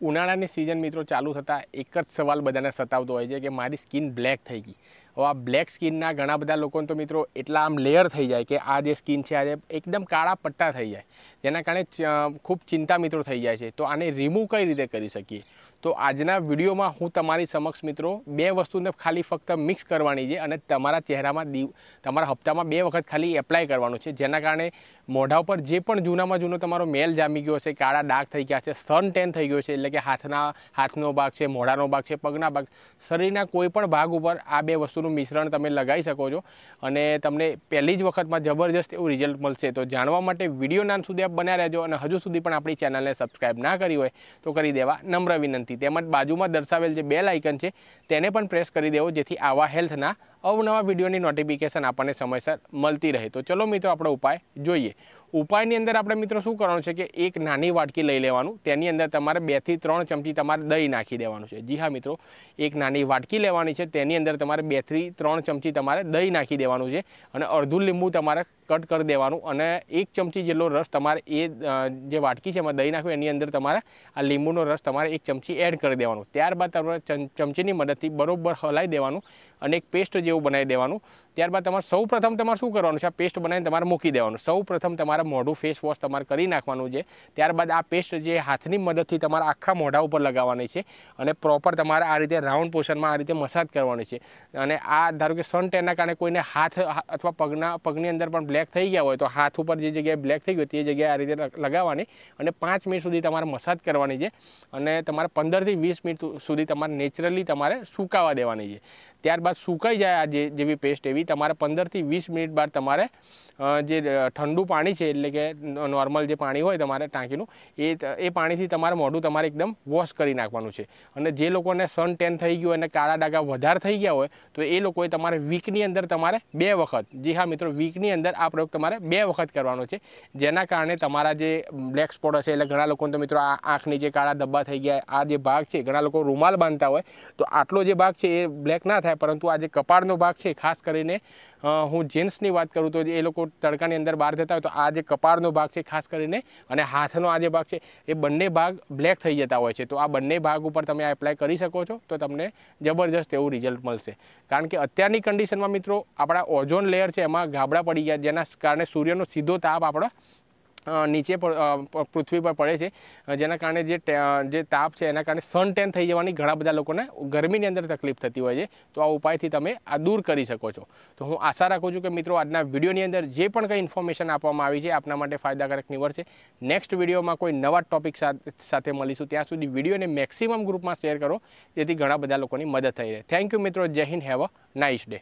ઉનાળાની સિઝન મિત્રો ચાલુ થતાં એક જ સવાલ બધાને સતાવતો હોય છે કે મારી સ્કિન બ્લેક થઈ ગઈ હવે આ બ્લેક સ્કિનના ઘણા બધા લોકોને તો મિત્રો એટલા આમ લેયર થઈ જાય કે આ જે સ્કિન છે આજે એકદમ કાળા પટ્ટા થઈ જાય જેના કારણે ખૂબ ચિંતા મિત્રો થઈ જાય છે તો આને રિમૂવ કઈ રીતે કરી શકીએ તો આજના વિડીયોમાં હું તમારી સમક્ષ મિત્રો બે વસ્તુને ખાલી ફક્ત મિક્સ કરવાની છે અને તમારા ચહેરામાં દીવ તમારા હપ્તામાં બે વખત ખાલી એપ્લાય કરવાનું છે જેના કારણે મોઢા ઉપર જે પણ જૂનામાં જૂનો તમારો મેલ જામી ગયો છે કાળા ડાર્ક થઈ ગયા છે સન ટેન થઈ ગયો છે એટલે કે હાથના હાથનો ભાગ છે મોઢાનો ભાગ છે પગના ભાગ શરીરના કોઈ પણ ભાગ ઉપર આ બે વસ્તુનું મિશ્રણ તમે લગાવી શકો છો અને તમને પહેલી જ વખતમાં જબરજસ્ત એવું રિઝલ્ટ મળશે તો જાણવા માટે વિડીયો નામ સુધી આપ બન્યા રહેજો અને હજુ સુધી પણ આપણી ચેનલને સબસ્ક્રાઈબ ના કરી હોય તો કરી દેવા નમ્ર વિનંતી હતી તેમજ બાજુમાં દર્શાવેલ જે બેલ આઇકન છે તેને પણ પ્રેસ કરી દેવો જેથી આવા હેલ્થના અવનવા વિડીયોની નોટિફિકેશન આપણને સમયસર મળતી રહે તો ચલો મિત્રો આપણે ઉપાય જોઈએ ઉપાયની અંદર આપણે મિત્રો શું કરવાનું છે કે એક નાની વાટકી લઈ લેવાનું તેની અંદર તમારે બેથી ત્રણ ચમચી તમારે દહીં નાખી દેવાનું છે જી હા મિત્રો એક નાની વાટકી લેવાની છે તેની અંદર તમારે બેથી ત્રણ ચમચી તમારે દહીં નાખી દેવાનું છે અને અડધું લીંબુ તમારે કટ કરી દેવાનું અને એક ચમચી જેટલો રસ તમારે એ જે વાટકી છે એમાં દહીં નાખ્યું એની અંદર તમારે આ લીંબુનો રસ તમારે એક ચમચી એડ કરી દેવાનું ત્યારબાદ તમારે ચમચીની મદદથી બરાબર હલાવી દેવાનું અને એક પેસ્ટ જેવું બનાવી દેવાનું ત્યારબાદ તમારે સૌ પ્રથમ તમારે શું કરવાનું છે આ પેસ્ટ બનાવીને તમારે મૂકી દેવાનું સૌ પ્રથમ તમારે મોઢું ફેસ વોશ તમારે કરી નાખવાનું છે ત્યારબાદ આ પેસ્ટ જે હાથની મદદથી તમારા આખા મોઢા ઉપર લગાવવાની છે અને પ્રોપર તમારે આ રીતે રાઉન્ડ પોર્શનમાં આ રીતે મસાજ કરવાની છે અને આ ધારો કે સન ટેનના કારણે કોઈને હાથ અથવા પગના પગની અંદર પણ બ્લેક થઈ ગયા હોય તો હાથ ઉપર જે જગ્યાએ બ્લેક થઈ ગયું તે જગ્યાએ આ રીતે લગાવવાની અને પાંચ મિનિટ સુધી તમારે મસાજ કરવાની છે અને તમારે પંદરથી વીસ મિનિટ સુધી તમારે નેચરલી તમારે સુકાવા દેવાની છે ત્યારબાદ સુકાઈ જાય આ જેવી પેસ્ટ એવી તમારે પંદરથી વીસ મિનિટ બાદ તમારે જે ઠંડુ પાણી છે એટલે કે નોર્મલ જે પાણી હોય તમારે ટાંકીનું એ એ પાણીથી તમારે મોઢું તમારે એકદમ વોશ કરી નાખવાનું છે અને જે લોકોને સન ટેન થઈ ગયું હોય અને કાળા ડાઘા વધારે થઈ ગયા હોય તો એ લોકોએ તમારે વીકની અંદર તમારે બે વખત જે હા મિત્રો વીકની અંદર આ પ્રયોગ તમારે બે વખત કરવાનો છે જેના કારણે તમારા જે બ્લેક સ્પોટ હશે એટલે ઘણા લોકોને તો મિત્રો આ આંખની જે કાળા ધબ્બા થઈ ગયા આ જે ભાગ છે ઘણા લોકો રૂમાલ બાંધતા હોય તો આટલો જે ભાગ છે એ બ્લેક ના થાય પરંતુ આ જે કપાળનો ભાગ છે ખાસ કરીને અને હું જીન્સની વાત કરું તો એ લોકો તડકાની અંદર બહાર જતા હોય તો આ જે કપાળનો ભાગ છે ખાસ કરીને અને હાથનો આ જે ભાગ છે એ બંને ભાગ બ્લેક થઈ જતા હોય છે તો આ બંને ભાગ ઉપર તમે આ એપ્લાય કરી શકો છો તો તમને જબરજસ્ત એવું રિઝલ્ટ મળશે કારણ કે અત્યારની કન્ડિશનમાં મિત્રો આપણા ઓઝોન લેયર છે એમાં ગાબડા પડી ગયા જેના કારણે સૂર્યનો સીધો તાપ આપણા નીચે પૃથ્વી પર પડે છે જેના કારણે જે જે તાપ છે એના કારણે સન ટેન થઈ જવાની ઘણા બધા લોકોને ગરમીની અંદર તકલીફ થતી હોય છે તો આ ઉપાયથી તમે આ દૂર કરી શકો છો તો હું આશા રાખું છું કે મિત્રો આજના વિડીયોની અંદર જે પણ કંઈ ઇન્ફોર્મેશન આપવામાં આવી છે આપના માટે ફાયદાકારક નીવડશે નેક્સ્ટ વિડીયોમાં કોઈ નવા ટોપિક સાથે મળીશું ત્યાં સુધી વિડીયોને મેક્સિમમ ગ્રુપમાં શેર કરો જેથી ઘણા બધા લોકોની મદદ થઈ રહે થેન્ક યુ મિત્રો જય હિન્દ હેવ અ નાઇસ ડે